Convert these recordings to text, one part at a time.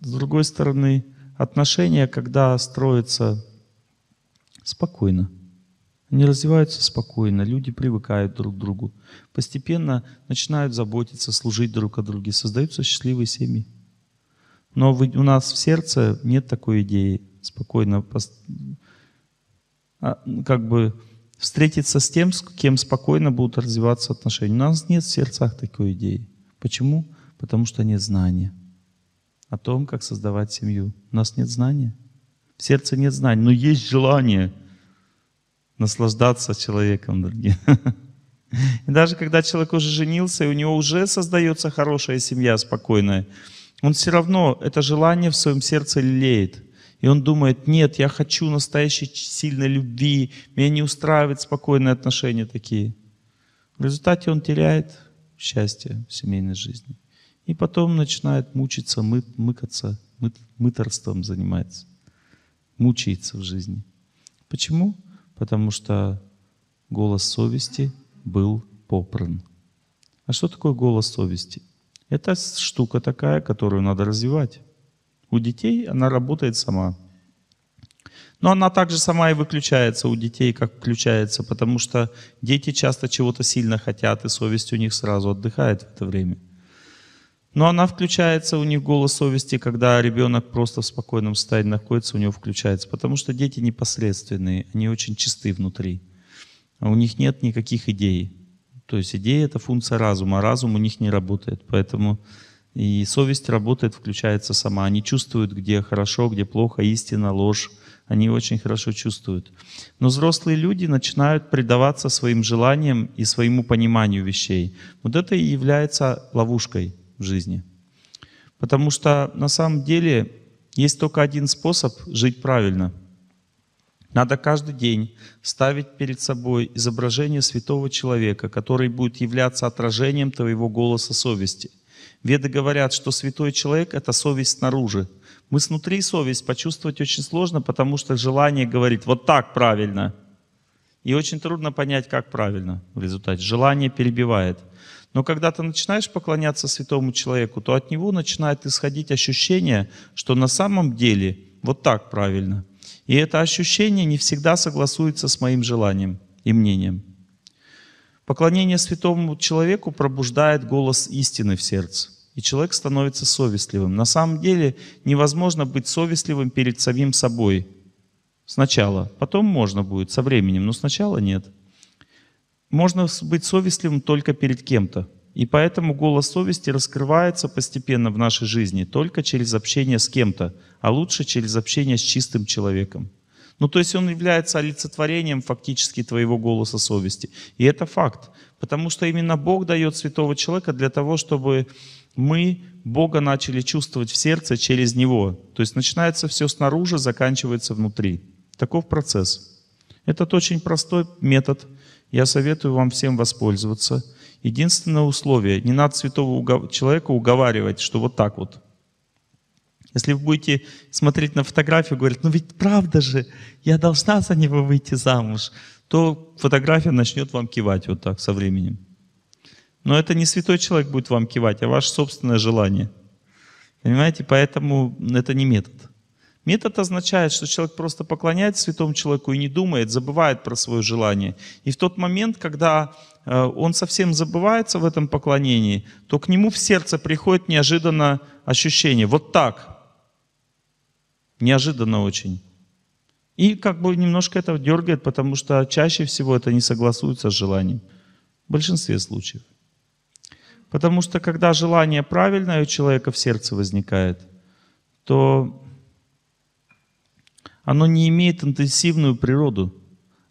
С другой стороны, отношения, когда строятся спокойно, они развиваются спокойно, люди привыкают друг к другу, постепенно начинают заботиться, служить друг о друге, создаются счастливые семьи. Но у нас в сердце нет такой идеи спокойно, а, как бы встретиться с тем, с кем спокойно будут развиваться отношения. У нас нет в сердцах такой идеи. Почему? Потому что нет знания о том, как создавать семью. У нас нет знания. В сердце нет знаний, но есть желание наслаждаться человеком, дорогие. И даже когда человек уже женился, и у него уже создается хорошая семья, спокойная, он все равно это желание в своем сердце лелеет. И он думает, нет, я хочу настоящей сильной любви, меня не устраивают спокойные отношения такие. В результате он теряет счастье в семейной жизни. И потом начинает мучиться, мы, мыкаться, мы, мыторством занимается. Мучается в жизни. Почему? Потому что голос совести был попран. А что такое голос совести? Это штука такая, которую надо развивать. У детей она работает сама. Но она также сама и выключается у детей, как включается, потому что дети часто чего-то сильно хотят, и совесть у них сразу отдыхает в это время. Но она включается у них голос совести, когда ребенок просто в спокойном состоянии находится, у него включается. Потому что дети непосредственные, они очень чисты внутри. А у них нет никаких идей. То есть идея — это функция разума, а разум у них не работает. Поэтому и совесть работает, включается сама. Они чувствуют, где хорошо, где плохо, истина, ложь. Они очень хорошо чувствуют. Но взрослые люди начинают предаваться своим желаниям и своему пониманию вещей. Вот это и является ловушкой — в жизни. Потому что на самом деле есть только один способ жить правильно. Надо каждый день ставить перед собой изображение святого человека, который будет являться отражением твоего голоса совести. Веды говорят, что святой человек — это совесть снаружи. Мы снутри совесть почувствовать очень сложно, потому что желание говорит «вот так правильно». И очень трудно понять, как правильно в результате. Желание перебивает — но когда ты начинаешь поклоняться святому человеку, то от него начинает исходить ощущение, что на самом деле вот так правильно. И это ощущение не всегда согласуется с моим желанием и мнением. Поклонение святому человеку пробуждает голос истины в сердце, и человек становится совестливым. На самом деле невозможно быть совестливым перед самим собой сначала. Потом можно будет со временем, но сначала нет – можно быть совестливым только перед кем-то. И поэтому голос совести раскрывается постепенно в нашей жизни только через общение с кем-то, а лучше через общение с чистым человеком. Ну, то есть он является олицетворением фактически твоего голоса совести. И это факт. Потому что именно Бог дает святого человека для того, чтобы мы Бога начали чувствовать в сердце через Него. То есть начинается все снаружи, заканчивается внутри. Таков процесс. Этот очень простой метод – я советую вам всем воспользоваться. Единственное условие, не надо святого человека уговаривать, что вот так вот. Если вы будете смотреть на фотографию, говорить, ну ведь правда же, я должна за него выйти замуж, то фотография начнет вам кивать вот так со временем. Но это не святой человек будет вам кивать, а ваше собственное желание. Понимаете, поэтому это не метод. Метод означает, что человек просто поклоняется святому человеку и не думает, забывает про свое желание. И в тот момент, когда э, он совсем забывается в этом поклонении, то к нему в сердце приходит неожиданно ощущение. Вот так. Неожиданно очень. И как бы немножко это дергает, потому что чаще всего это не согласуется с желанием. В большинстве случаев. Потому что когда желание правильное у человека в сердце возникает, то оно не имеет интенсивную природу,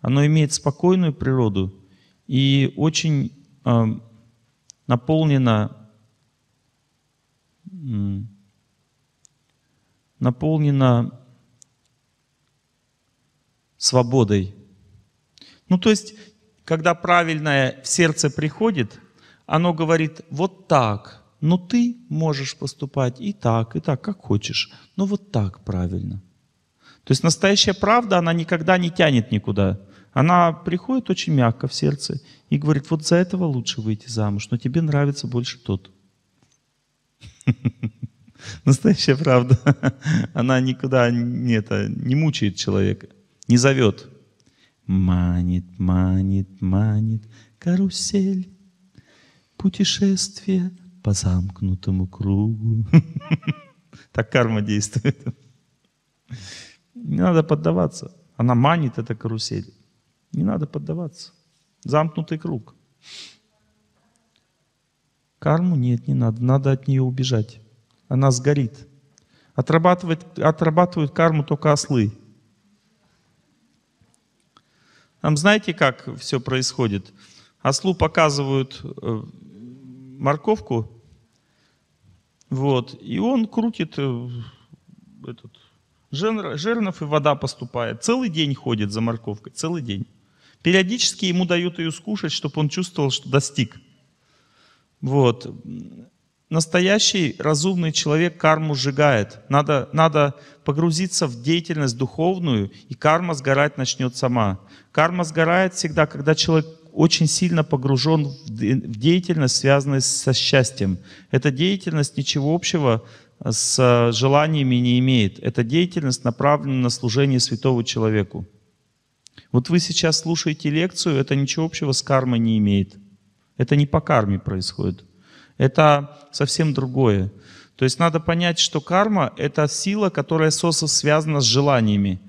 оно имеет спокойную природу и очень э, наполнено, э, наполнено свободой. Ну то есть, когда правильное в сердце приходит, оно говорит вот так, но ну ты можешь поступать и так, и так, как хочешь, но вот так правильно. То есть настоящая правда, она никогда не тянет никуда. Она приходит очень мягко в сердце и говорит, вот за этого лучше выйти замуж, но тебе нравится больше тот. Настоящая правда, она никуда не, это, не мучает человека, не зовет. Манит, манит, манит карусель, путешествие по замкнутому кругу. Так карма действует. Не надо поддаваться. Она манит, эта карусель. Не надо поддаваться. Замкнутый круг. Карму нет, не надо. Надо от нее убежать. Она сгорит. Отрабатывать, отрабатывают карму только ослы. Там знаете, как все происходит? Ослу показывают э, морковку, вот, и он крутит э, этот Жир, жирнов и вода поступает. Целый день ходит за морковкой, целый день. Периодически ему дают ее скушать, чтобы он чувствовал, что достиг. Вот. Настоящий разумный человек карму сжигает. Надо, надо погрузиться в деятельность духовную, и карма сгорать начнет сама. Карма сгорает всегда, когда человек очень сильно погружен в деятельность, связанную со счастьем. Эта деятельность ничего общего с э, желаниями не имеет. Эта деятельность направлена на служение святого человеку. Вот вы сейчас слушаете лекцию, это ничего общего с кармой не имеет. Это не по карме происходит. Это совсем другое. То есть надо понять, что карма — это сила, которая связана с желаниями.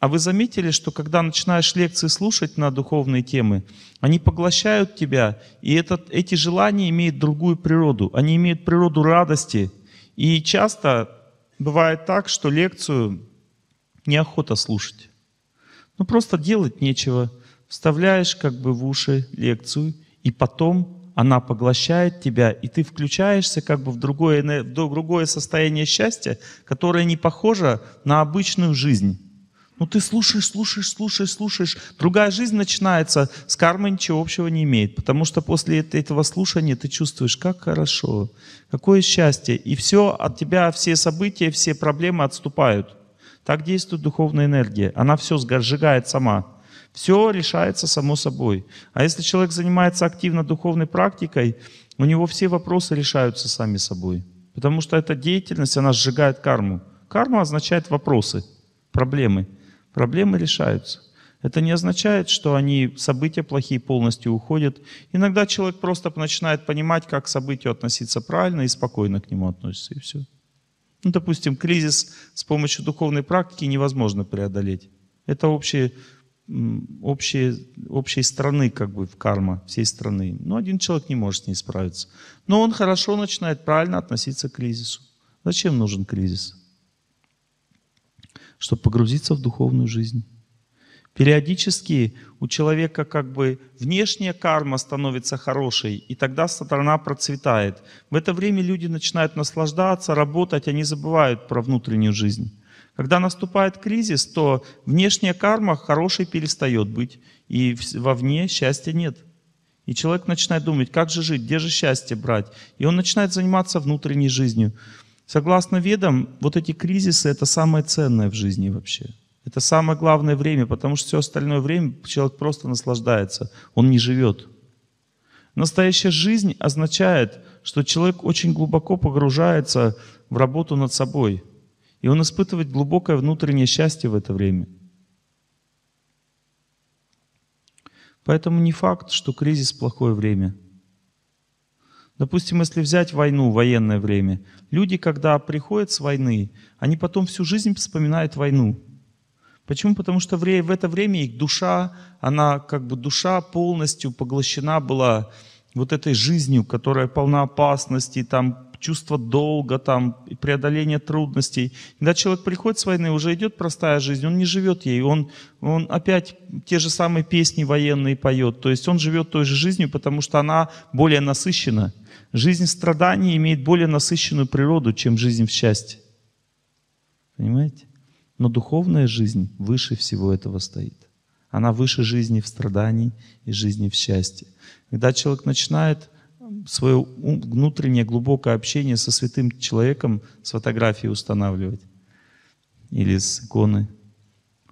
А вы заметили, что когда начинаешь лекции слушать на духовные темы, они поглощают тебя, и этот, эти желания имеют другую природу. Они имеют природу радости, и часто бывает так, что лекцию неохота слушать. Ну просто делать нечего. Вставляешь как бы в уши лекцию, и потом она поглощает тебя, и ты включаешься как бы в другое, в другое состояние счастья, которое не похоже на обычную жизнь. Ну ты слушаешь, слушаешь, слушаешь, слушаешь. Другая жизнь начинается, с кармой ничего общего не имеет. Потому что после этого слушания ты чувствуешь, как хорошо, какое счастье. И все от тебя, все события, все проблемы отступают. Так действует духовная энергия. Она все сжигает сама. Все решается само собой. А если человек занимается активно духовной практикой, у него все вопросы решаются сами собой. Потому что эта деятельность, она сжигает карму. Карма означает вопросы, проблемы. Проблемы решаются. Это не означает, что они, события плохие полностью уходят. Иногда человек просто начинает понимать, как к событию относиться правильно и спокойно к нему относится, и все. Ну, допустим, кризис с помощью духовной практики невозможно преодолеть. Это общие, общие, общей страны, как бы, в карма всей страны. Но один человек не может с ней справиться. Но он хорошо начинает правильно относиться к кризису. Зачем нужен кризис? чтобы погрузиться в духовную жизнь. Периодически у человека как бы внешняя карма становится хорошей, и тогда сатана процветает. В это время люди начинают наслаждаться, работать, они забывают про внутреннюю жизнь. Когда наступает кризис, то внешняя карма хорошей перестает быть, и вовне счастья нет. И человек начинает думать, как же жить, где же счастье брать. И он начинает заниматься внутренней жизнью. Согласно ведам, вот эти кризисы – это самое ценное в жизни вообще. Это самое главное время, потому что все остальное время человек просто наслаждается, он не живет. Настоящая жизнь означает, что человек очень глубоко погружается в работу над собой, и он испытывает глубокое внутреннее счастье в это время. Поэтому не факт, что кризис – плохое время – Допустим, если взять войну, военное время, люди, когда приходят с войны, они потом всю жизнь вспоминают войну. Почему? Потому что в это время их душа, она как бы душа полностью поглощена была вот этой жизнью, которая полна опасностей, там чувство долга, там преодоление трудностей. Когда человек приходит с войны, уже идет простая жизнь, он не живет ей, он, он опять те же самые песни военные поет, то есть он живет той же жизнью, потому что она более насыщена. Жизнь страданий имеет более насыщенную природу, чем жизнь в счастье. Понимаете? Но духовная жизнь выше всего этого стоит. Она выше жизни в страдании и жизни в счастье. Когда человек начинает свое внутреннее глубокое общение со святым человеком с фотографией устанавливать или с иконы,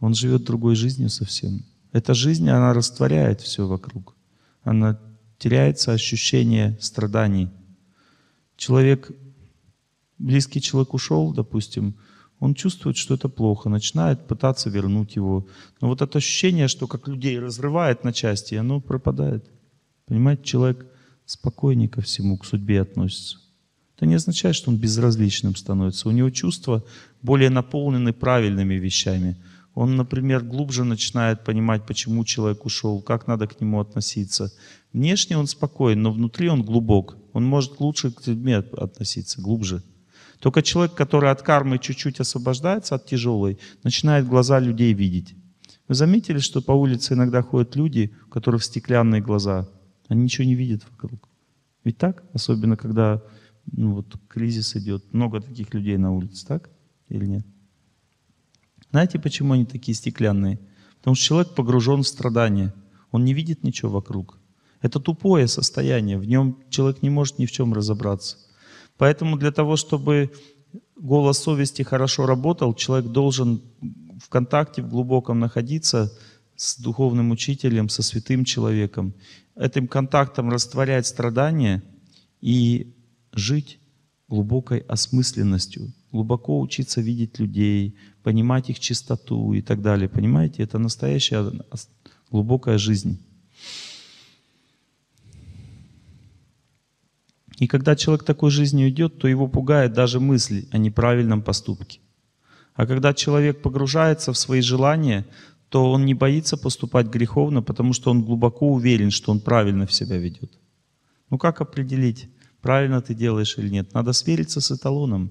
он живет другой жизнью совсем. Эта жизнь, она растворяет все вокруг. Она теряется ощущение страданий. Человек, близкий человек ушел, допустим, он чувствует, что это плохо, начинает пытаться вернуть его. Но вот это ощущение, что как людей разрывает на части, оно пропадает. Понимаете, человек спокойнее ко всему, к судьбе относится. Это не означает, что он безразличным становится. У него чувства более наполнены правильными вещами. Он, например, глубже начинает понимать, почему человек ушел, как надо к нему относиться, Внешне он спокоен, но внутри он глубок. Он может лучше к людьми относиться, глубже. Только человек, который от кармы чуть-чуть освобождается, от тяжелой, начинает глаза людей видеть. Вы заметили, что по улице иногда ходят люди, у которых стеклянные глаза? Они ничего не видят вокруг. Ведь так? Особенно, когда ну, вот, кризис идет. Много таких людей на улице, так? Или нет? Знаете, почему они такие стеклянные? Потому что человек погружен в страдания. Он не видит ничего вокруг. Это тупое состояние, в нем человек не может ни в чем разобраться. Поэтому для того, чтобы голос совести хорошо работал, человек должен в контакте, в глубоком находиться с духовным учителем, со святым человеком. Этим контактом растворять страдания и жить глубокой осмысленностью, глубоко учиться видеть людей, понимать их чистоту и так далее. Понимаете, это настоящая глубокая жизнь. И когда человек такой жизнью идет, то его пугает даже мысль о неправильном поступке. А когда человек погружается в свои желания, то он не боится поступать греховно, потому что он глубоко уверен, что он правильно в себя ведет. Ну как определить, правильно ты делаешь или нет? Надо свериться с эталоном.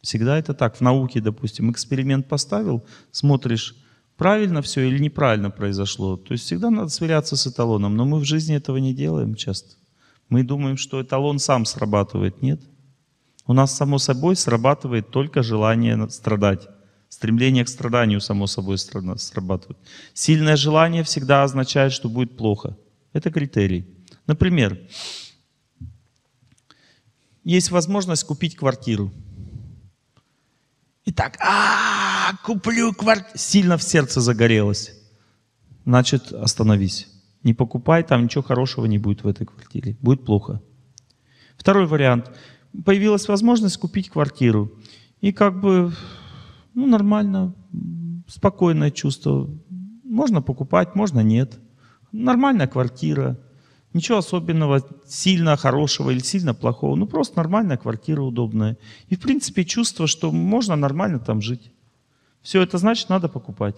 Всегда это так. В науке, допустим, эксперимент поставил, смотришь, правильно все или неправильно произошло. То есть всегда надо сверяться с эталоном, но мы в жизни этого не делаем часто. Мы думаем, что эталон сам срабатывает. Нет. У нас само собой срабатывает только желание страдать. Стремление к страданию само собой срабатывает. Сильное желание всегда означает, что будет плохо. Это критерий. Например, есть возможность купить квартиру. Итак, а, -а, -а куплю квартиру. Сильно в сердце загорелось. Значит, остановись. Не покупай, там ничего хорошего не будет в этой квартире. Будет плохо. Второй вариант. Появилась возможность купить квартиру. И как бы, ну, нормально, спокойное чувство. Можно покупать, можно нет. Нормальная квартира. Ничего особенного, сильно хорошего или сильно плохого. Ну, просто нормальная квартира удобная. И, в принципе, чувство, что можно нормально там жить. Все это значит, надо покупать.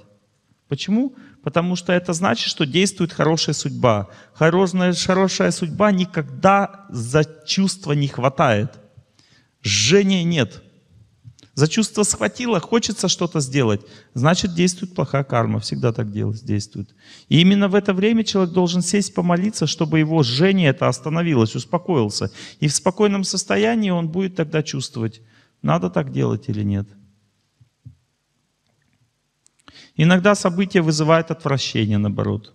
Почему? Потому что это значит, что действует хорошая судьба. Хорошая, хорошая судьба никогда за чувство не хватает. Жжения нет. За чувство схватило, хочется что-то сделать, значит действует плохая карма. Всегда так делать, действует. И именно в это время человек должен сесть помолиться, чтобы его жжение это остановилось, успокоился. И в спокойном состоянии он будет тогда чувствовать, надо так делать или нет. Иногда события вызывают отвращение, наоборот.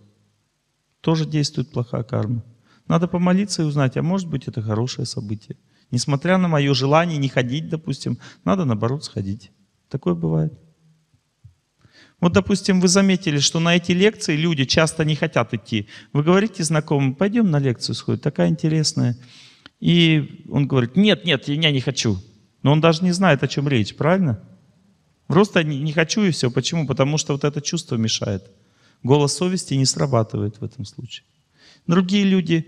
Тоже действует плохая карма. Надо помолиться и узнать, а может быть это хорошее событие. Несмотря на мое желание не ходить, допустим, надо наоборот сходить. Такое бывает. Вот, допустим, вы заметили, что на эти лекции люди часто не хотят идти. Вы говорите знакомым, пойдем на лекцию сходить, такая интересная. И он говорит, нет, нет, я не хочу. Но он даже не знает, о чем речь, правильно? Правильно? Просто не, хочу и все. Почему? Потому что вот это чувство мешает. Голос совести не срабатывает в этом случае. Другие люди,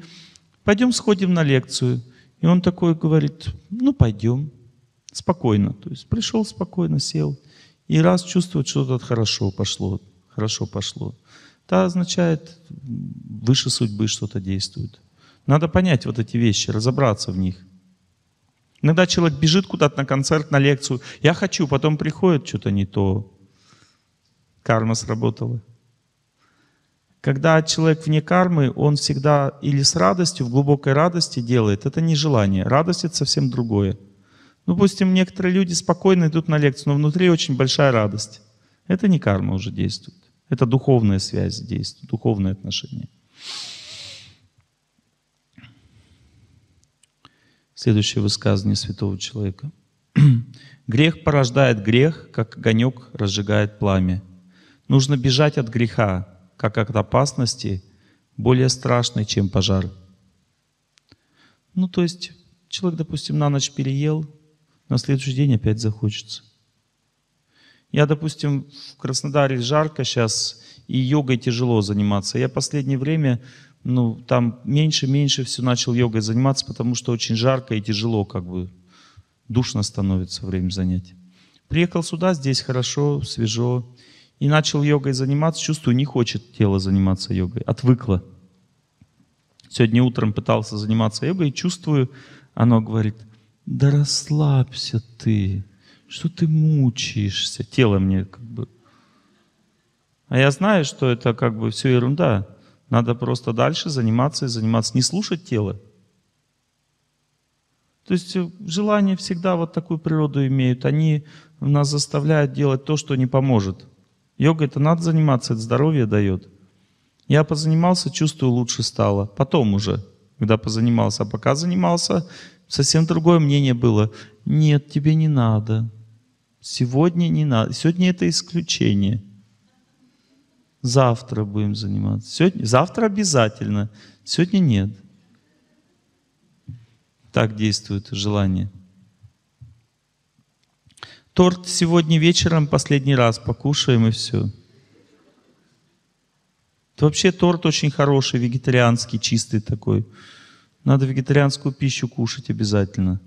пойдем сходим на лекцию. И он такой говорит, ну пойдем, спокойно. То есть пришел спокойно, сел. И раз чувствует, что тут хорошо пошло, хорошо пошло. Это означает, выше судьбы что-то действует. Надо понять вот эти вещи, разобраться в них. Иногда человек бежит куда-то на концерт, на лекцию. Я хочу, потом приходит что-то не то. Карма сработала. Когда человек вне кармы, он всегда или с радостью, в глубокой радости делает. Это не желание. Радость — это совсем другое. Ну, допустим, некоторые люди спокойно идут на лекцию, но внутри очень большая радость. Это не карма уже действует. Это духовная связь действует, духовные отношения. Следующее высказывание святого человека. «Грех порождает грех, как огонек разжигает пламя. Нужно бежать от греха, как от опасности, более страшной, чем пожар». Ну, то есть, человек, допустим, на ночь переел, на следующий день опять захочется. Я, допустим, в Краснодаре жарко сейчас, и йогой тяжело заниматься. Я последнее время ну, там меньше-меньше все начал йогой заниматься, потому что очень жарко и тяжело, как бы душно становится во время занятий. Приехал сюда, здесь хорошо, свежо, и начал йогой заниматься, чувствую, не хочет тело заниматься йогой, отвыкло. Сегодня утром пытался заниматься йогой, и чувствую, оно говорит, да расслабься ты, что ты мучаешься, тело мне как бы. А я знаю, что это как бы все ерунда, надо просто дальше заниматься и заниматься, не слушать тело. То есть э, желания всегда вот такую природу имеют. Они нас заставляют делать то, что не поможет. Йога это надо заниматься, это здоровье дает. Я позанимался, чувствую, лучше стало. Потом уже, когда позанимался. А пока занимался, совсем другое мнение было. Нет, тебе не надо. Сегодня не надо. Сегодня это исключение. Завтра будем заниматься. Сегодня, завтра обязательно. Сегодня нет. Так действует желание. Торт сегодня вечером последний раз покушаем и все. Это вообще торт очень хороший, вегетарианский, чистый такой. Надо вегетарианскую пищу кушать обязательно.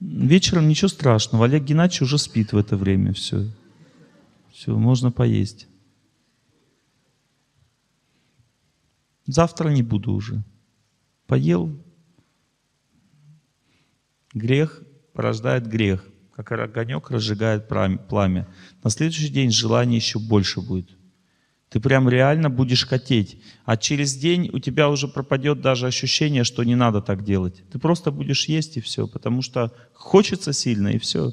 Вечером ничего страшного. Олег Геннадьевич уже спит в это время. Все. Все, можно поесть. Завтра не буду уже. Поел. Грех порождает грех, как огонек разжигает пламя. На следующий день желание еще больше будет. Ты прям реально будешь хотеть. А через день у тебя уже пропадет даже ощущение, что не надо так делать. Ты просто будешь есть и все, потому что хочется сильно и все.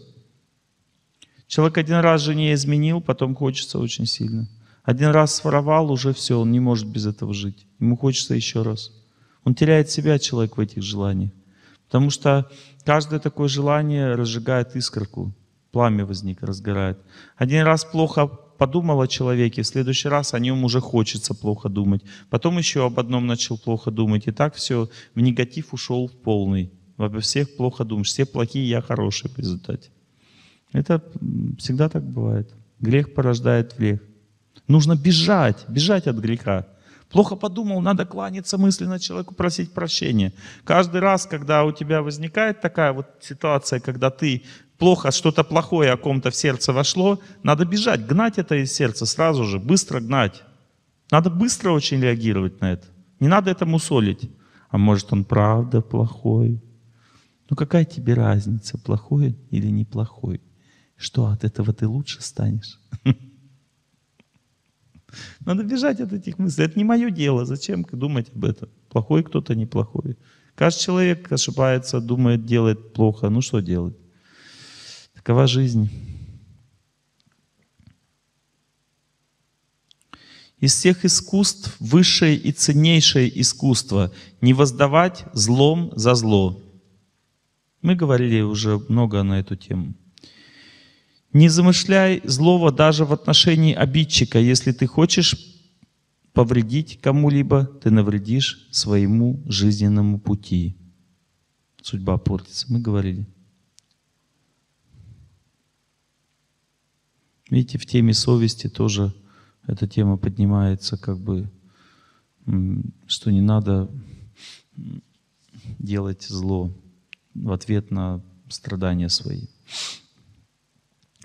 Человек один раз жене изменил, потом хочется очень сильно. Один раз своровал, уже все, он не может без этого жить. Ему хочется еще раз. Он теряет себя, человек, в этих желаниях. Потому что каждое такое желание разжигает искорку. Пламя возник, разгорает. Один раз плохо подумал о человеке, в следующий раз о нем уже хочется плохо думать. Потом еще об одном начал плохо думать. И так все, в негатив ушел в полный. Обо всех плохо думаешь. Все плохие, я хороший в результате. Это всегда так бывает. Грех порождает грех. Нужно бежать, бежать от греха. Плохо подумал, надо кланяться мысленно человеку, просить прощения. Каждый раз, когда у тебя возникает такая вот ситуация, когда ты плохо, что-то плохое о ком-то в сердце вошло, надо бежать, гнать это из сердца сразу же, быстро гнать. Надо быстро очень реагировать на это. Не надо этому солить. А может он правда плохой? Ну какая тебе разница, плохой или неплохой? Что от этого ты лучше станешь? Надо бежать от этих мыслей. Это не мое дело. Зачем думать об этом? Плохой кто-то, неплохой. Каждый человек ошибается, думает, делает плохо. Ну что делать? Такова жизнь. Из всех искусств высшее и ценнейшее искусство — не воздавать злом за зло. Мы говорили уже много на эту тему. Не замышляй злого даже в отношении обидчика. Если ты хочешь повредить кому-либо, ты навредишь своему жизненному пути. Судьба портится, мы говорили. Видите, в теме совести тоже эта тема поднимается, как бы, что не надо делать зло в ответ на страдания свои.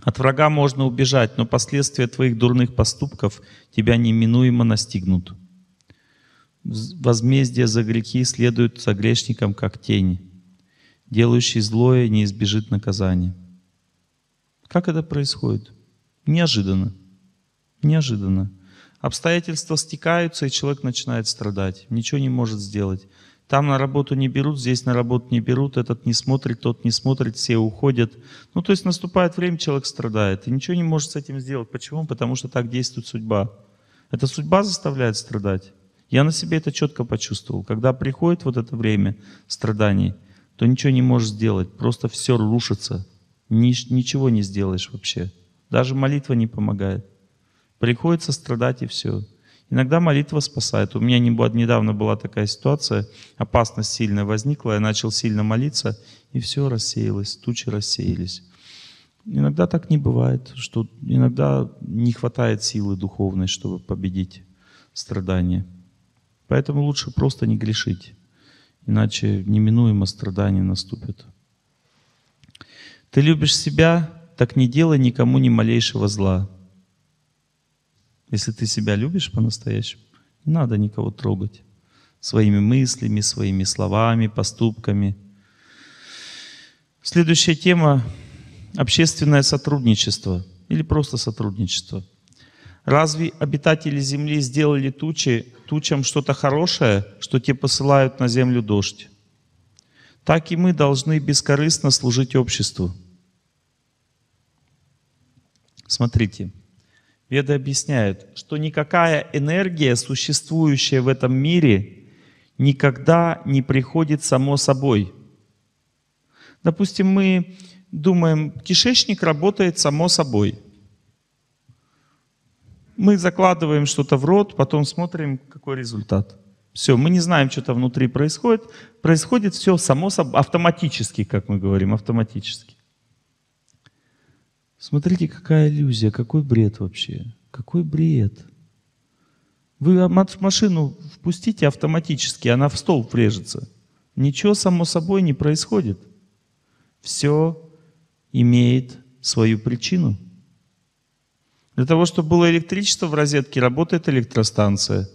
От врага можно убежать, но последствия твоих дурных поступков тебя неминуемо настигнут. Возмездие за грехи следует за грешником, как тень. Делающий злое не избежит наказания. Как это происходит? Неожиданно. Неожиданно. Обстоятельства стекаются, и человек начинает страдать. Ничего не может сделать. Там на работу не берут, здесь на работу не берут, этот не смотрит, тот не смотрит, все уходят. Ну, то есть наступает время, человек страдает, и ничего не может с этим сделать. Почему? Потому что так действует судьба. Это судьба заставляет страдать. Я на себе это четко почувствовал. Когда приходит вот это время страданий, то ничего не можешь сделать, просто все рушится. Ничего не сделаешь вообще. Даже молитва не помогает. Приходится страдать и все. Иногда молитва спасает. У меня не недавно была такая ситуация, опасность сильно возникла, я начал сильно молиться, и все рассеялось, тучи рассеялись. Иногда так не бывает, что иногда не хватает силы духовной, чтобы победить страдания. Поэтому лучше просто не грешить, иначе неминуемо страдания наступят. Ты любишь себя, так не делай никому ни малейшего зла. Если ты себя любишь по-настоящему, не надо никого трогать своими мыслями, своими словами, поступками. Следующая тема – общественное сотрудничество или просто сотрудничество. Разве обитатели земли сделали тучи, тучам что-то хорошее, что те посылают на землю дождь? Так и мы должны бескорыстно служить обществу. Смотрите, Веды объясняют, что никакая энергия, существующая в этом мире, никогда не приходит само собой. Допустим, мы думаем, кишечник работает само собой. Мы закладываем что-то в рот, потом смотрим, какой результат. Все, мы не знаем, что там внутри происходит. Происходит все само собой, автоматически, как мы говорим, автоматически. Смотрите, какая иллюзия, какой бред вообще. Какой бред. Вы машину впустите автоматически, она в стол врежется. Ничего само собой не происходит. Все имеет свою причину. Для того, чтобы было электричество в розетке, работает электростанция.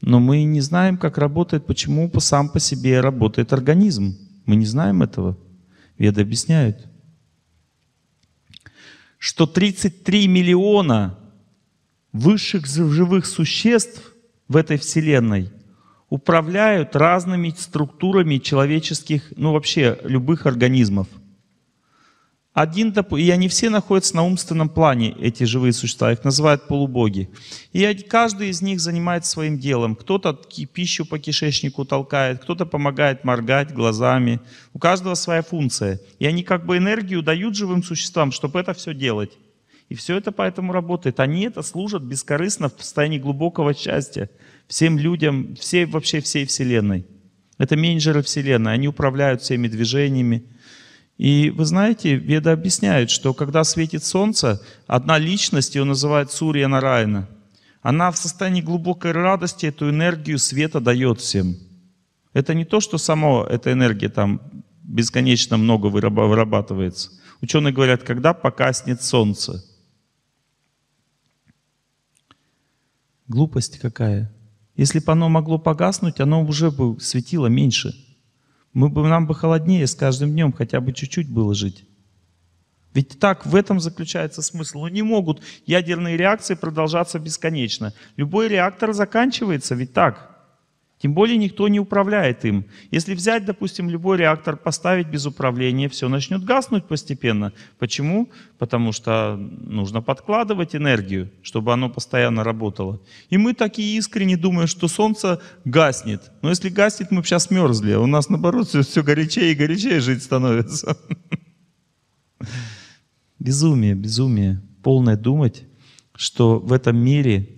Но мы не знаем, как работает, почему сам по себе работает организм. Мы не знаем этого. Веды объясняют что 33 миллиона высших живых существ в этой Вселенной управляют разными структурами человеческих, ну вообще любых организмов – один, и они все находятся на умственном плане, эти живые существа, их называют полубоги. И каждый из них занимается своим делом. Кто-то пищу по кишечнику толкает, кто-то помогает моргать глазами. У каждого своя функция. И они как бы энергию дают живым существам, чтобы это все делать. И все это поэтому работает. Они это служат бескорыстно в состоянии глубокого счастья всем людям, всей, вообще всей Вселенной. Это менеджеры Вселенной. Они управляют всеми движениями, и вы знаете, Веда объясняет, что когда светит солнце, одна личность, ее называют Сурья Нарайна. она в состоянии глубокой радости эту энергию света дает всем. Это не то, что само эта энергия там бесконечно много вырабатывается. Ученые говорят, когда покаснет солнце. Глупость какая. Если бы оно могло погаснуть, оно уже бы светило меньше мы бы, нам бы холоднее с каждым днем хотя бы чуть-чуть было жить. Ведь так в этом заключается смысл. Но ну, не могут ядерные реакции продолжаться бесконечно. Любой реактор заканчивается, ведь так. Тем более никто не управляет им. Если взять, допустим, любой реактор, поставить без управления, все начнет гаснуть постепенно. Почему? Потому что нужно подкладывать энергию, чтобы оно постоянно работало. И мы такие искренне думаем, что солнце гаснет. Но если гаснет, мы сейчас мерзли. А у нас, наоборот, все, все горячее и горячее жить становится. Безумие, безумие. Полное думать, что в этом мире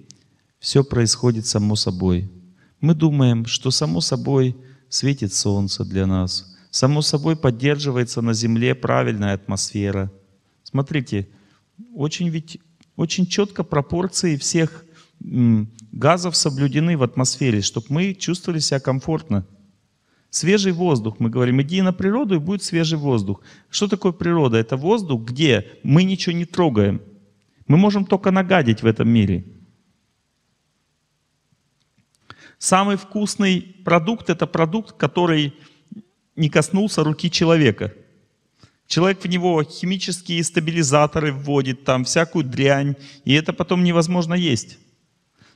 все происходит само собой – мы думаем, что само собой светит солнце для нас, само собой поддерживается на Земле правильная атмосфера. Смотрите, очень ведь очень четко пропорции всех газов соблюдены в атмосфере, чтобы мы чувствовали себя комфортно. Свежий воздух. Мы говорим, иди на природу, и будет свежий воздух. Что такое природа? Это воздух, где мы ничего не трогаем. Мы можем только нагадить в этом мире. Самый вкусный продукт – это продукт, который не коснулся руки человека. Человек в него химические стабилизаторы вводит, там всякую дрянь, и это потом невозможно есть.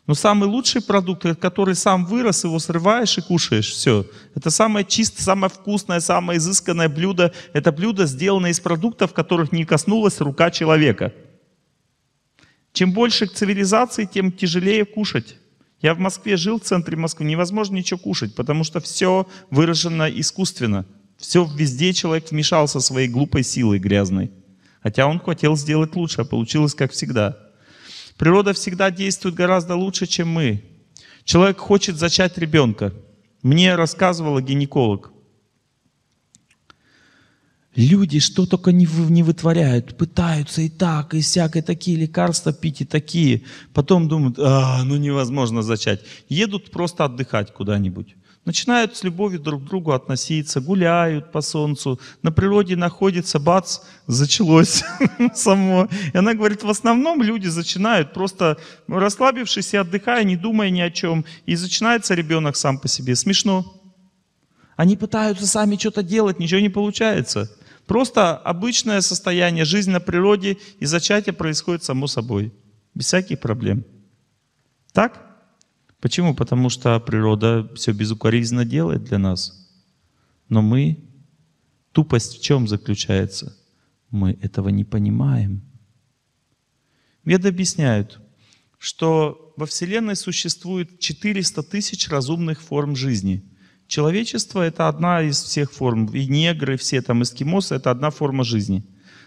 Но самый лучший продукт, который сам вырос, его срываешь и кушаешь, все. Это самое чистое, самое вкусное, самое изысканное блюдо. Это блюдо, сделанное из продуктов, которых не коснулась рука человека. Чем больше к цивилизации, тем тяжелее кушать. Я в Москве жил, в центре Москвы, невозможно ничего кушать, потому что все выражено искусственно. Все везде человек вмешался своей глупой силой грязной. Хотя он хотел сделать лучше, а получилось как всегда. Природа всегда действует гораздо лучше, чем мы. Человек хочет зачать ребенка. Мне рассказывала гинеколог. Люди что только не, не вытворяют, пытаются и так, и сяк, и такие лекарства пить, и такие. Потом думают, а, ну невозможно зачать. Едут просто отдыхать куда-нибудь. Начинают с любовью друг к другу относиться, гуляют по солнцу, на природе находятся, бац, зачалось само. И она говорит, в основном люди начинают просто расслабившись и отдыхая, не думая ни о чем. И начинается ребенок сам по себе. Смешно. Они пытаются сами что-то делать, ничего не получается. Просто обычное состояние, жизнь на природе и зачатие происходит само собой, без всяких проблем. Так? Почему? Потому что природа все безукоризненно делает для нас. Но мы... Тупость в чем заключается? Мы этого не понимаем. Веды объясняют, что во Вселенной существует 400 тысяч разумных форм жизни – Человечество – это одна из всех форм. И негры, все там эскимосы – это одна форма жизни.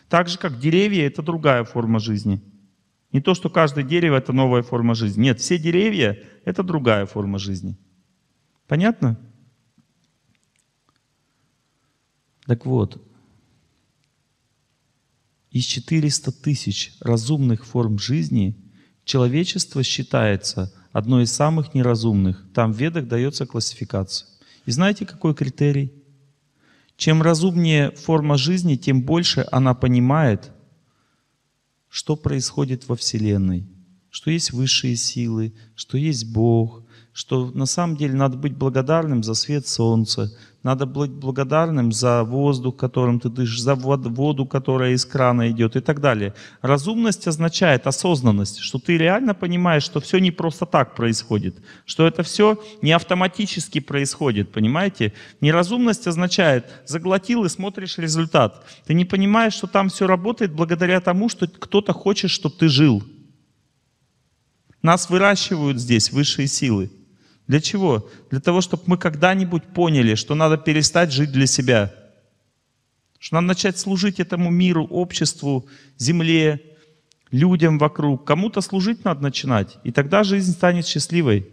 Так же, как деревья – это другая форма жизни. Не то, что каждое дерево – это новая форма жизни. Нет, все деревья – это другая форма жизни. Понятно? Так вот, из 400 тысяч разумных форм жизни человечество считается одной из самых неразумных. Там в ведах дается классификация. И знаете, какой критерий? Чем разумнее форма жизни, тем больше она понимает, что происходит во Вселенной, что есть высшие силы, что есть Бог, что на самом деле надо быть благодарным за свет солнца, надо быть благодарным за воздух, которым ты дышишь, за воду, которая из крана идет и так далее. Разумность означает осознанность, что ты реально понимаешь, что все не просто так происходит, что это все не автоматически происходит, понимаете? Неразумность означает, заглотил и смотришь результат. Ты не понимаешь, что там все работает благодаря тому, что кто-то хочет, чтобы ты жил. Нас выращивают здесь высшие силы. Для чего? Для того, чтобы мы когда-нибудь поняли, что надо перестать жить для себя. Что надо начать служить этому миру, обществу, земле, людям вокруг. Кому-то служить надо начинать, и тогда жизнь станет счастливой.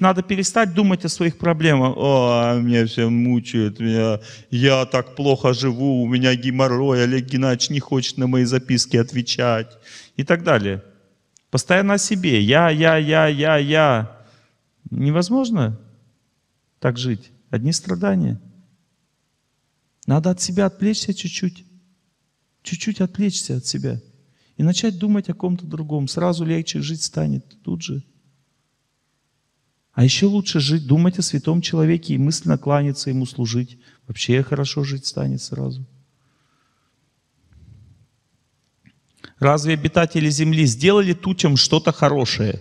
Надо перестать думать о своих проблемах. О, меня все мучают, меня, я так плохо живу, у меня геморрой, Олег Геннадьевич не хочет на мои записки отвечать и так далее. Постоянно о себе. Я, я, я, я, я. Невозможно так жить. Одни страдания. Надо от себя отвлечься чуть-чуть. Чуть-чуть отвлечься от себя. И начать думать о ком-то другом. Сразу легче жить станет тут же. А еще лучше жить, думать о святом человеке и мысленно кланяться ему служить. Вообще хорошо жить станет сразу. Разве обитатели земли сделали тучам что-то хорошее?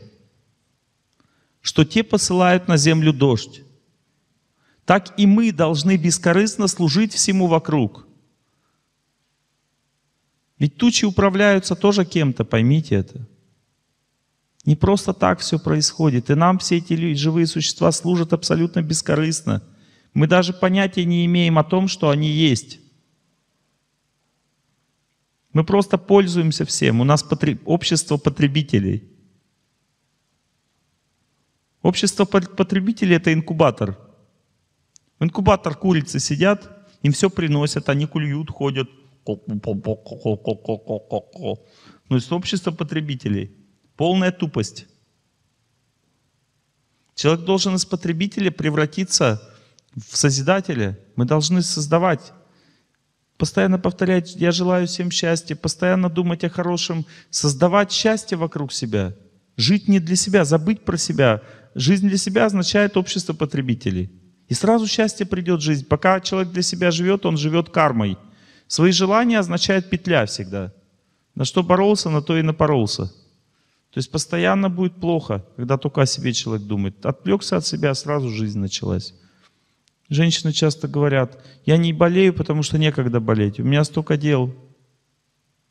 что те посылают на землю дождь. Так и мы должны бескорыстно служить всему вокруг. Ведь тучи управляются тоже кем-то, поймите это. Не просто так все происходит. И нам все эти живые существа служат абсолютно бескорыстно. Мы даже понятия не имеем о том, что они есть. Мы просто пользуемся всем. У нас потреб... общество потребителей – Общество потребителей – это инкубатор. В инкубатор курицы сидят, им все приносят, они кульют, ходят. Но есть общество потребителей. Полная тупость. Человек должен из потребителя превратиться в созидателя. Мы должны создавать. Постоянно повторять, я желаю всем счастья, постоянно думать о хорошем, создавать счастье вокруг себя, жить не для себя, забыть про себя, Жизнь для себя означает общество потребителей. И сразу счастье придет в жизнь. Пока человек для себя живет, он живет кармой. Свои желания означает петля всегда. На что боролся, на то и напоролся. То есть постоянно будет плохо, когда только о себе человек думает. Отвлекся от себя, сразу жизнь началась. Женщины часто говорят, я не болею, потому что некогда болеть, у меня столько дел.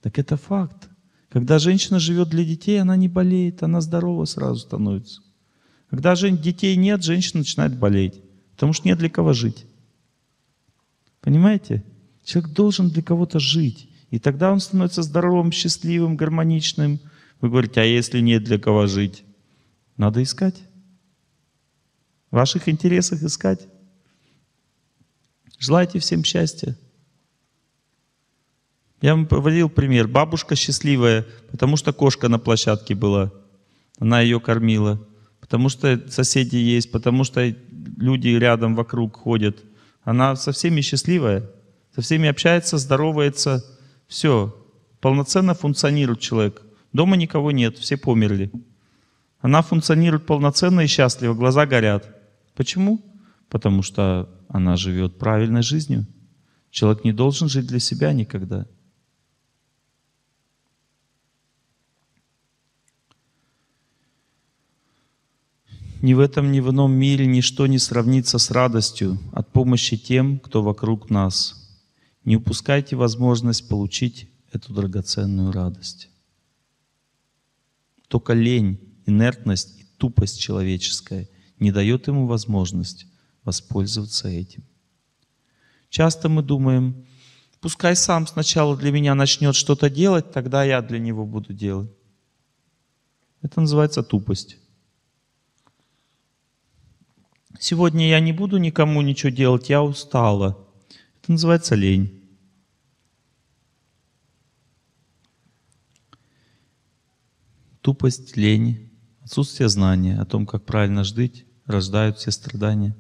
Так это факт. Когда женщина живет для детей, она не болеет, она здорова сразу становится. Когда же детей нет, женщина начинает болеть, потому что нет для кого жить. Понимаете? Человек должен для кого-то жить. И тогда он становится здоровым, счастливым, гармоничным. Вы говорите, а если нет для кого жить? Надо искать. В ваших интересах искать. Желайте всем счастья. Я вам приводил пример. Бабушка счастливая, потому что кошка на площадке была. Она ее кормила потому что соседи есть, потому что люди рядом вокруг ходят. Она со всеми счастливая, со всеми общается, здоровается, все. Полноценно функционирует человек. Дома никого нет, все померли. Она функционирует полноценно и счастливо, глаза горят. Почему? Потому что она живет правильной жизнью. Человек не должен жить для себя никогда. Ни в этом, ни в ином мире ничто не сравнится с радостью от помощи тем, кто вокруг нас. Не упускайте возможность получить эту драгоценную радость. Только лень, инертность и тупость человеческая не дает ему возможность воспользоваться этим. Часто мы думаем, пускай сам сначала для меня начнет что-то делать, тогда я для него буду делать. Это называется тупость. Сегодня я не буду никому ничего делать, я устала. Это называется лень. Тупость, лень, отсутствие знания о том, как правильно жить, рождают все страдания.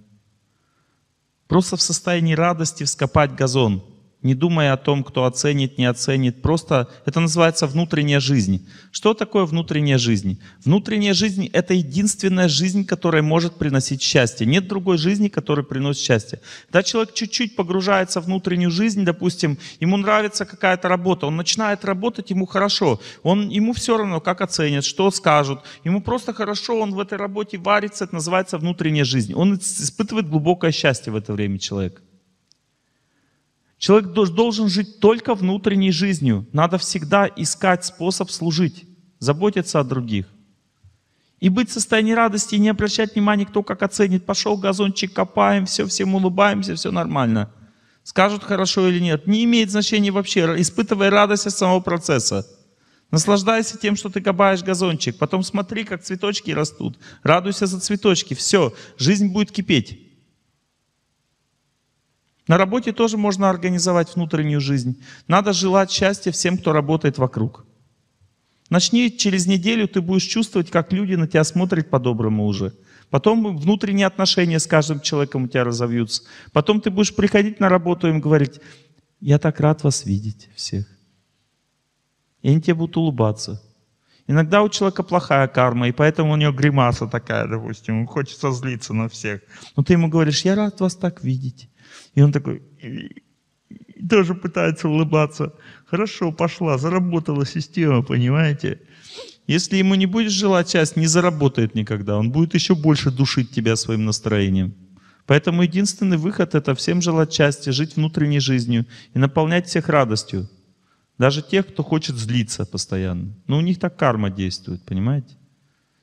Просто в состоянии радости вскопать газон – не думая о том, кто оценит, не оценит. Просто это называется внутренняя жизнь. Что такое внутренняя жизнь? Внутренняя жизнь — это единственная жизнь, которая может приносить счастье. Нет другой жизни, которая приносит счастье. Когда человек чуть-чуть погружается в внутреннюю жизнь, допустим, ему нравится какая-то работа, он начинает работать, ему хорошо, он, ему все равно, как оценят, что скажут, ему просто хорошо, он в этой работе варится, это называется внутренняя жизнь. Он испытывает глубокое счастье в это время человек. Человек должен жить только внутренней жизнью. Надо всегда искать способ служить, заботиться о других. И быть в состоянии радости, и не обращать внимания, кто как оценит. Пошел газончик, копаем, все, всем улыбаемся, все нормально. Скажут хорошо или нет. Не имеет значения вообще. Испытывай радость от самого процесса. Наслаждайся тем, что ты копаешь газончик. Потом смотри, как цветочки растут. Радуйся за цветочки. Все, жизнь будет кипеть. На работе тоже можно организовать внутреннюю жизнь. Надо желать счастья всем, кто работает вокруг. Начни через неделю, ты будешь чувствовать, как люди на тебя смотрят по-доброму уже. Потом внутренние отношения с каждым человеком у тебя разовьются. Потом ты будешь приходить на работу и им говорить, я так рад вас видеть всех. И они тебе будут улыбаться. Иногда у человека плохая карма, и поэтому у него гримаса такая, допустим, хочется злиться на всех. Но ты ему говоришь, я рад вас так видеть. И он такой, тоже пытается улыбаться. Хорошо, пошла, заработала система, понимаете? Если ему не будешь желать счастья, не заработает никогда. Он будет еще больше душить тебя своим настроением. Поэтому единственный выход — это всем желать счастья, жить внутренней жизнью и наполнять всех радостью. Даже тех, кто хочет злиться постоянно. Но у них так карма действует, понимаете?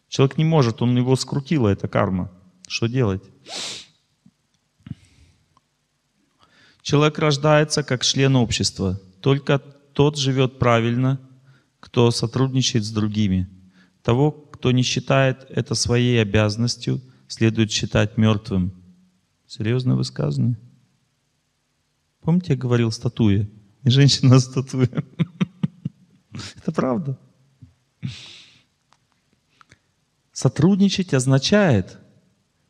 Человек не может, он его скрутила, эта карма. Что делать? Человек рождается как член общества. Только тот живет правильно, кто сотрудничает с другими. Того, кто не считает это своей обязанностью, следует считать мертвым. Серьезное высказывание. Помните, я говорил статуя? И женщина статуя. Это правда. Сотрудничать означает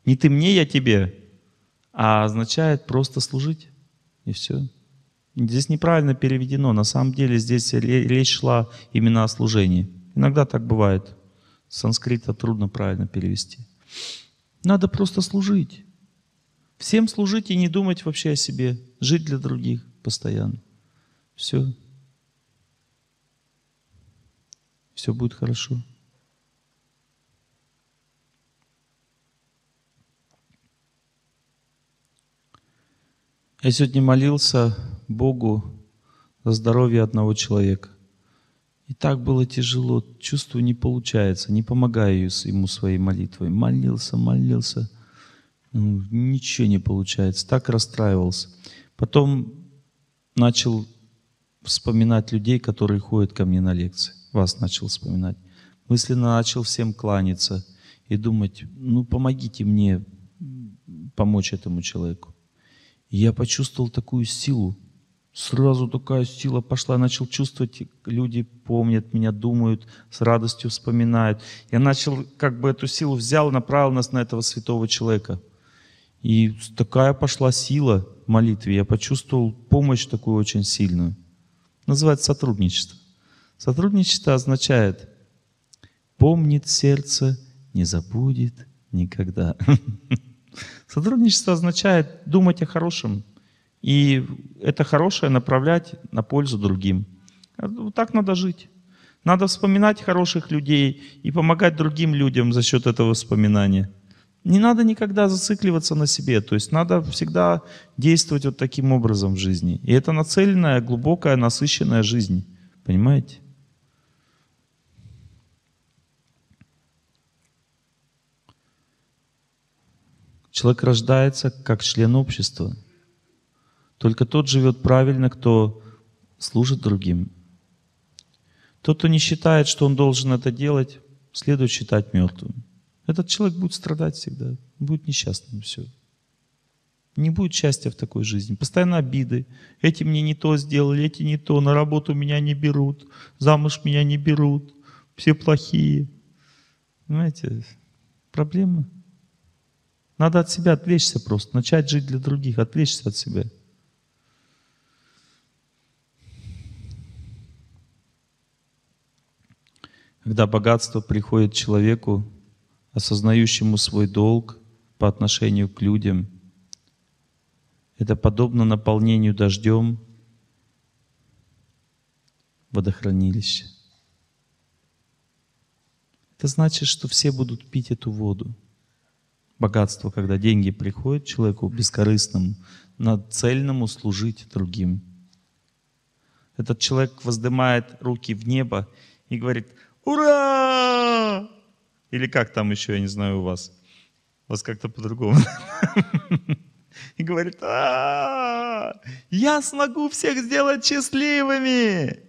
не ты мне, я тебе, а означает просто служить. И все. Здесь неправильно переведено. На самом деле здесь речь шла именно о служении. Иногда так бывает. С санскрита трудно правильно перевести. Надо просто служить. Всем служить и не думать вообще о себе. Жить для других постоянно. Все. Все будет хорошо. Я сегодня молился Богу за здоровье одного человека. И так было тяжело, чувствую, не получается, не помогаю ему своей молитвой. Молился, молился, ну, ничего не получается, так расстраивался. Потом начал вспоминать людей, которые ходят ко мне на лекции. Вас начал вспоминать. Мысленно начал всем кланяться и думать, ну помогите мне помочь этому человеку. Я почувствовал такую силу. Сразу такая сила пошла. Я начал чувствовать, люди помнят меня, думают, с радостью вспоминают. Я начал, как бы эту силу взял, направил нас на этого святого человека. И такая пошла сила в молитве. Я почувствовал помощь такую очень сильную. Называется сотрудничество. Сотрудничество означает «помнит сердце, не забудет никогда». Сотрудничество означает думать о хорошем, и это хорошее направлять на пользу другим. Вот так надо жить. Надо вспоминать хороших людей и помогать другим людям за счет этого вспоминания. Не надо никогда зацикливаться на себе, то есть надо всегда действовать вот таким образом в жизни. И это нацеленная, глубокая, насыщенная жизнь, понимаете? Человек рождается как член общества. Только тот живет правильно, кто служит другим. Тот, кто не считает, что он должен это делать, следует считать мертвым. Этот человек будет страдать всегда, будет несчастным все. Не будет счастья в такой жизни. Постоянно обиды. Эти мне не то сделали, эти не то, на работу меня не берут, замуж меня не берут, все плохие. Понимаете, проблемы. Надо от себя отвлечься просто, начать жить для других, отвлечься от себя. Когда богатство приходит человеку, осознающему свой долг по отношению к людям, это подобно наполнению дождем водохранилища. Это значит, что все будут пить эту воду богатство, когда деньги приходят человеку бескорыстным, на цельному служить другим. Этот человек воздымает руки в небо и говорит «Ура!» Или как там еще, я не знаю, у вас. У вас как-то по-другому. И говорит «А, «Я смогу всех сделать счастливыми!»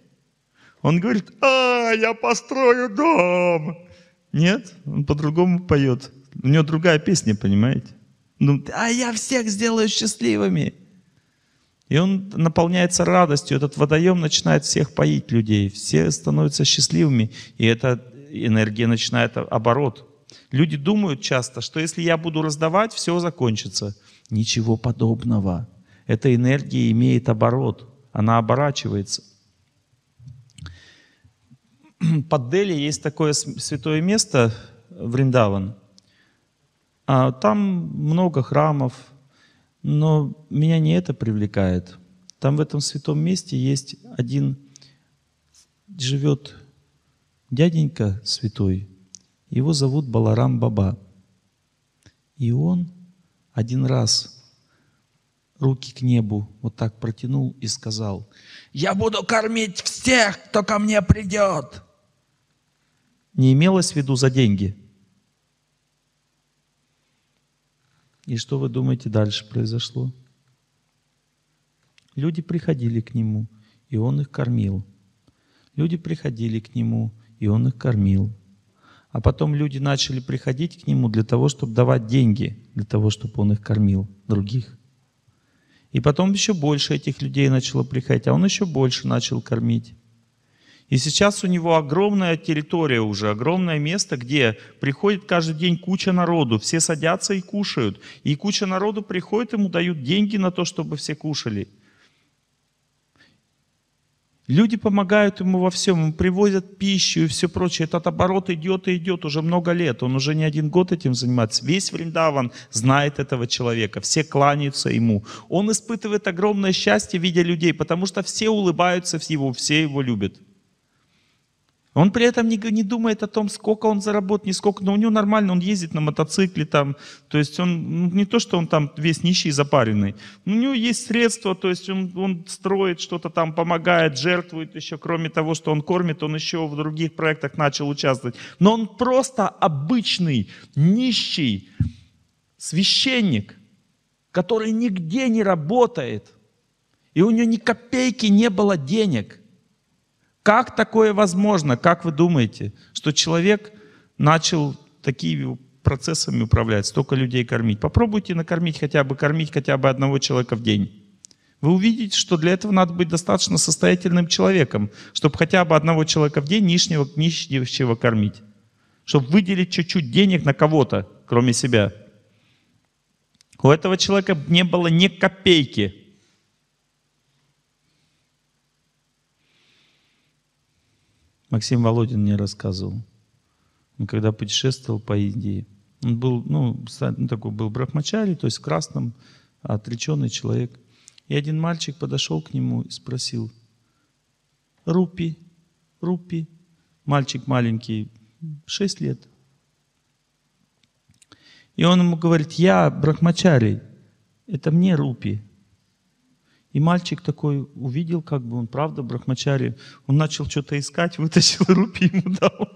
Он говорит «А, я построю дом!» Нет, он по-другому поет – у него другая песня, понимаете? Ну, а я всех сделаю счастливыми. И он наполняется радостью. Этот водоем начинает всех поить людей. Все становятся счастливыми. И эта энергия начинает оборот. Люди думают часто, что если я буду раздавать, все закончится. Ничего подобного. Эта энергия имеет оборот. Она оборачивается. Под Дели есть такое святое место, Вриндаван – а там много храмов, но меня не это привлекает. Там в этом святом месте есть один, живет дяденька святой, его зовут Баларам Баба. И он один раз руки к небу вот так протянул и сказал, «Я буду кормить всех, кто ко мне придет!» Не имелось в виду за деньги – И что вы думаете дальше произошло? Люди приходили к нему, и он их кормил. Люди приходили к нему, и он их кормил. А потом люди начали приходить к нему для того, чтобы давать деньги, для того, чтобы он их кормил, других. И потом еще больше этих людей начало приходить, а он еще больше начал кормить. И сейчас у него огромная территория уже, огромное место, где приходит каждый день куча народу, все садятся и кушают. И куча народу приходит, ему дают деньги на то, чтобы все кушали. Люди помогают ему во всем, ему привозят пищу и все прочее. Этот оборот идет и идет уже много лет, он уже не один год этим занимается. Весь Вриндаван знает этого человека, все кланяются ему. Он испытывает огромное счастье, видя людей, потому что все улыбаются в его, все его любят. Он при этом не, не думает о том, сколько он заработает, не сколько, но у него нормально, он ездит на мотоцикле там, то есть он ну, не то, что он там весь нищий запаренный, у него есть средства, то есть он, он строит что-то там, помогает, жертвует еще, кроме того, что он кормит, он еще в других проектах начал участвовать. Но он просто обычный, нищий священник, который нигде не работает, и у него ни копейки не было денег – как такое возможно? Как вы думаете, что человек начал такими процессами управлять, столько людей кормить? Попробуйте накормить хотя бы, кормить хотя бы одного человека в день. Вы увидите, что для этого надо быть достаточно состоятельным человеком, чтобы хотя бы одного человека в день нищего, нищего кормить. Чтобы выделить чуть-чуть денег на кого-то, кроме себя. У этого человека не было ни копейки. Максим Володин мне рассказывал. Он когда путешествовал по Индии, он был, ну, ну такой был брахмачари, то есть в красном, отреченный человек. И один мальчик подошел к нему и спросил, «Рупи, рупи». Мальчик маленький, 6 лет. И он ему говорит, «Я брахмачари, это мне рупи». И мальчик такой увидел, как бы он правда брахмачари. Он начал что-то искать, вытащил рупии ему дал.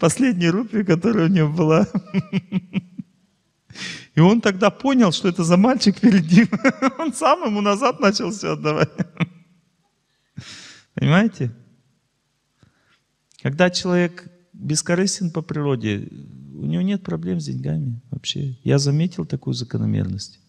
Последняя рупия, которая у него была. И он тогда понял, что это за мальчик перед ним. Он сам ему назад начал все отдавать. Понимаете? Когда человек бескорыстен по природе, у него нет проблем с деньгами вообще. Я заметил такую закономерность.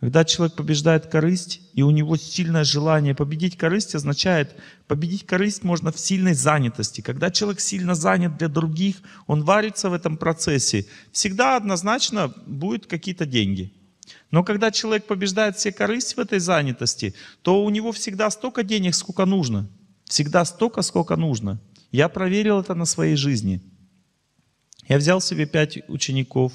Когда человек побеждает корысть, и у него сильное желание победить корысть, означает, победить корысть можно в сильной занятости. Когда человек сильно занят для других, он варится в этом процессе, всегда однозначно будут какие-то деньги. Но когда человек побеждает все корысть в этой занятости, то у него всегда столько денег, сколько нужно. Всегда столько, сколько нужно. Я проверил это на своей жизни. Я взял себе пять учеников,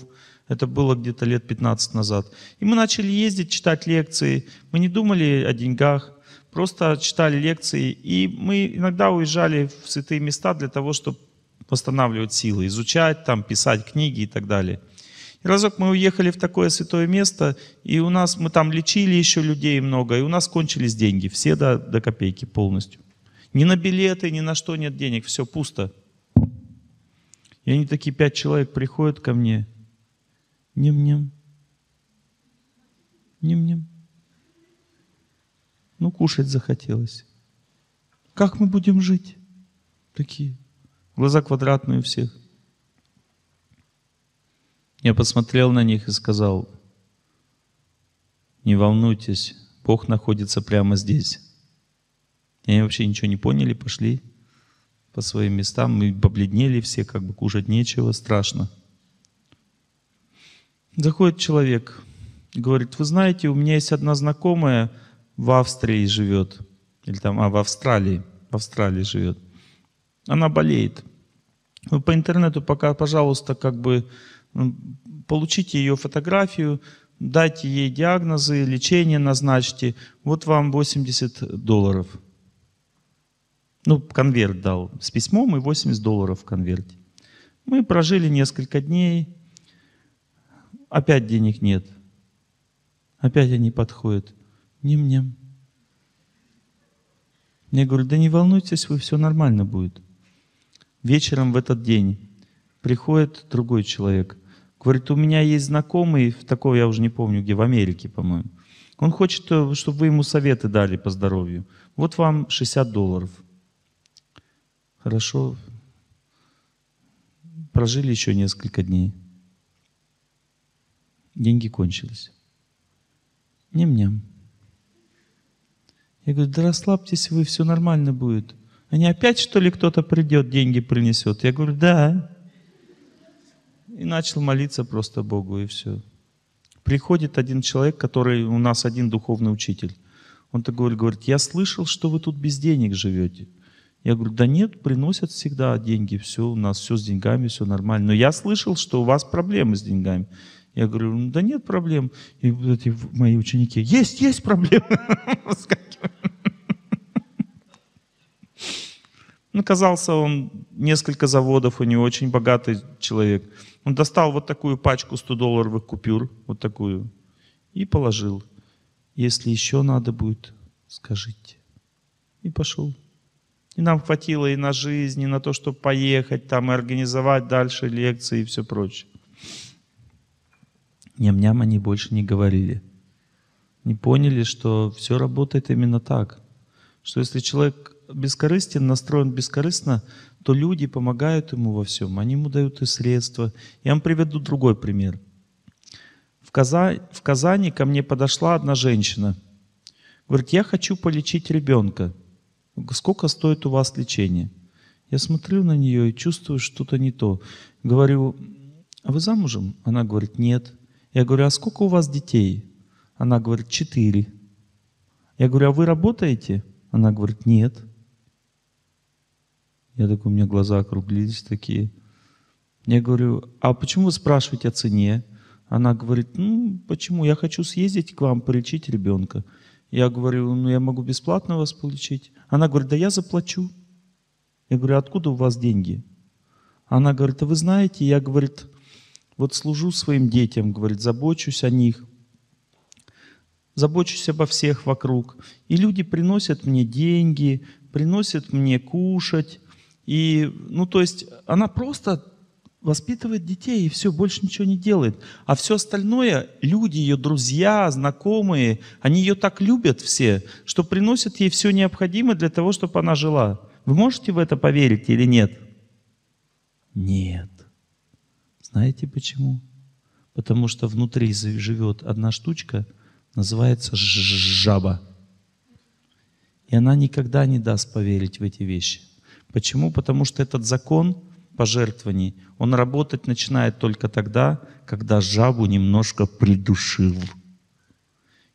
это было где-то лет 15 назад. И мы начали ездить, читать лекции. Мы не думали о деньгах, просто читали лекции. И мы иногда уезжали в святые места для того, чтобы восстанавливать силы, изучать, там, писать книги и так далее. И разок мы уехали в такое святое место, и у нас, мы там лечили еще людей много, и у нас кончились деньги, все до, до копейки полностью. Ни на билеты, ни на что нет денег, все пусто. И они такие пять человек приходят ко мне. Нем-нем. Нем-нем. Ну, кушать захотелось. Как мы будем жить? Такие. Глаза квадратные у всех. Я посмотрел на них и сказал, не волнуйтесь, Бог находится прямо здесь. И они вообще ничего не поняли, пошли по своим местам, мы побледнели все, как бы кушать нечего, страшно. Заходит человек, говорит, вы знаете, у меня есть одна знакомая в Австрии живет, или там, а, в Австралии, в Австралии живет. Она болеет. Вы по интернету пока, пожалуйста, как бы получите ее фотографию, дайте ей диагнозы, лечение назначьте. Вот вам 80 долларов – ну, конверт дал с письмом и 80 долларов в конверте. Мы прожили несколько дней, опять денег нет. Опять они подходят. Ним-ням. Я говорю, да не волнуйтесь, вы все нормально будет. Вечером в этот день приходит другой человек. Говорит, у меня есть знакомый, в такой я уже не помню где, в Америке, по-моему. Он хочет, э, чтобы вы ему советы дали по здоровью. Вот вам 60 долларов. Хорошо. Прожили еще несколько дней. Деньги кончились. Ням-ням. Я говорю, да расслабьтесь вы, все нормально будет. Они опять, что ли, кто-то придет, деньги принесет? Я говорю, да. И начал молиться просто Богу, и все. Приходит один человек, который у нас один духовный учитель. Он такой говорит, я слышал, что вы тут без денег живете. Я говорю, да нет, приносят всегда деньги, все, у нас все с деньгами, все нормально. Но я слышал, что у вас проблемы с деньгами. Я говорю, ну да нет проблем. И вот эти мои ученики, есть, есть проблемы. Оказался ну, он, несколько заводов у него, очень богатый человек. Он достал вот такую пачку 100-долларовых купюр, вот такую, и положил. Если еще надо будет, скажите. И пошел. И нам хватило и на жизнь, и на то, чтобы поехать там, и организовать дальше лекции и все прочее. Ням-ням они больше не говорили. Не поняли, что все работает именно так. Что если человек бескорыстен, настроен бескорыстно, то люди помогают ему во всем. Они ему дают и средства. Я вам приведу другой пример. В, Каза... в Казани ко мне подошла одна женщина. Говорит, я хочу полечить ребенка сколько стоит у вас лечение? Я смотрю на нее и чувствую что-то не то. Говорю, а вы замужем? Она говорит, нет. Я говорю, а сколько у вас детей? Она говорит, четыре. Я говорю, а вы работаете? Она говорит, нет. Я такой, у меня глаза округлились такие. Я говорю, а почему вы спрашиваете о цене? Она говорит, ну почему, я хочу съездить к вам, полечить ребенка. Я говорю, ну я могу бесплатно вас получить. Она говорит, да я заплачу. Я говорю, откуда у вас деньги? Она говорит, а вы знаете, я, говорит, вот служу своим детям, говорит, забочусь о них, забочусь обо всех вокруг. И люди приносят мне деньги, приносят мне кушать. И, ну, то есть она просто воспитывает детей и все, больше ничего не делает. А все остальное, люди, ее друзья, знакомые, они ее так любят все, что приносят ей все необходимое для того, чтобы она жила. Вы можете в это поверить или нет? Нет. Знаете почему? Потому что внутри живет одна штучка, называется жаба. И она никогда не даст поверить в эти вещи. Почему? Потому что этот закон — пожертвований, он работать начинает только тогда, когда жабу немножко придушил.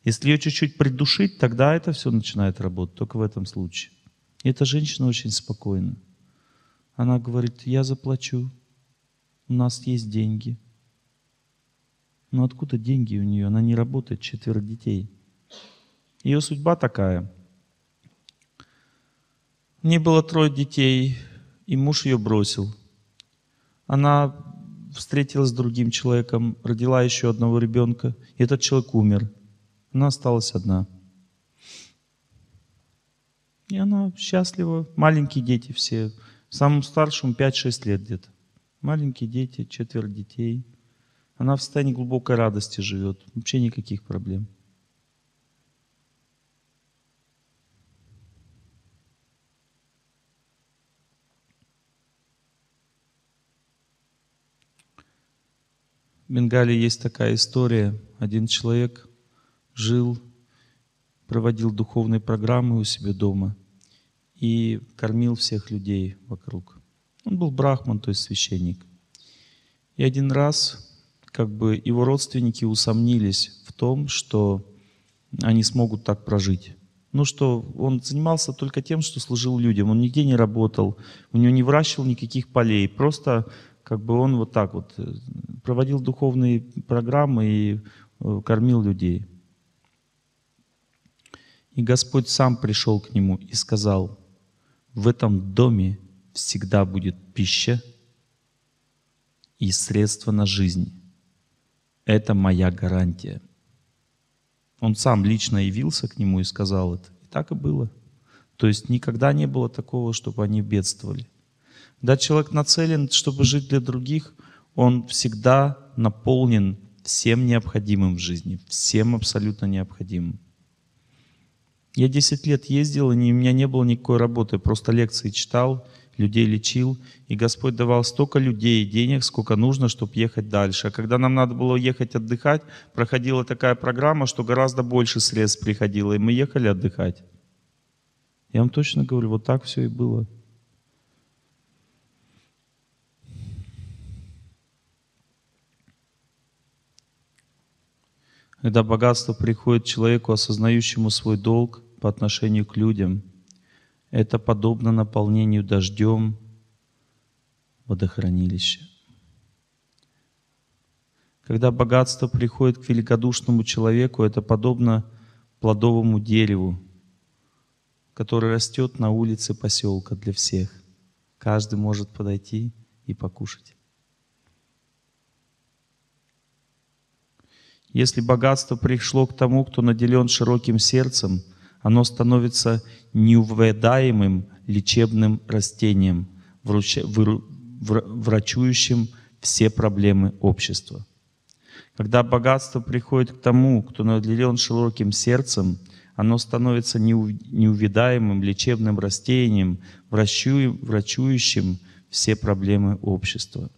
Если ее чуть-чуть придушить, тогда это все начинает работать, только в этом случае. И эта женщина очень спокойна. Она говорит, я заплачу, у нас есть деньги. Но откуда деньги у нее? Она не работает, четверо детей. Ее судьба такая. Не было трое детей, и муж ее бросил – она встретилась с другим человеком, родила еще одного ребенка, и этот человек умер. Она осталась одна. И она счастлива. Маленькие дети все. самым старшим 5-6 лет где-то. Маленькие дети, четверо детей. Она в состоянии глубокой радости живет. Вообще никаких проблем. Бенгалии есть такая история. Один человек жил, проводил духовные программы у себя дома и кормил всех людей вокруг. Он был брахман, то есть священник. И один раз как бы его родственники усомнились в том, что они смогут так прожить. Ну что, он занимался только тем, что служил людям, он нигде не работал, у него не выращивал никаких полей, просто как бы он вот так вот э, проводил духовные программы и э, кормил людей. И Господь сам пришел к нему и сказал, в этом доме всегда будет пища и средства на жизнь. Это моя гарантия. Он сам лично явился к нему и сказал это. И так и было. То есть никогда не было такого, чтобы они бедствовали. Когда человек нацелен, чтобы жить для других, он всегда наполнен всем необходимым в жизни, всем абсолютно необходимым. Я 10 лет ездил, и у меня не было никакой работы, просто лекции читал, людей лечил, и Господь давал столько людей и денег, сколько нужно, чтобы ехать дальше. А когда нам надо было ехать отдыхать, проходила такая программа, что гораздо больше средств приходило, и мы ехали отдыхать. Я вам точно говорю, вот так все и было. Когда богатство приходит человеку, осознающему свой долг по отношению к людям, это подобно наполнению дождем водохранилища. Когда богатство приходит к великодушному человеку, это подобно плодовому дереву, который растет на улице поселка для всех. Каждый может подойти и покушать. Если богатство пришло к тому, кто наделен широким сердцем, оно становится неувядаемым лечебным растением, врачующим все проблемы общества. Когда богатство приходит к тому, кто наделен широким сердцем, оно становится неувидаемым лечебным растением, врачующим все проблемы общества.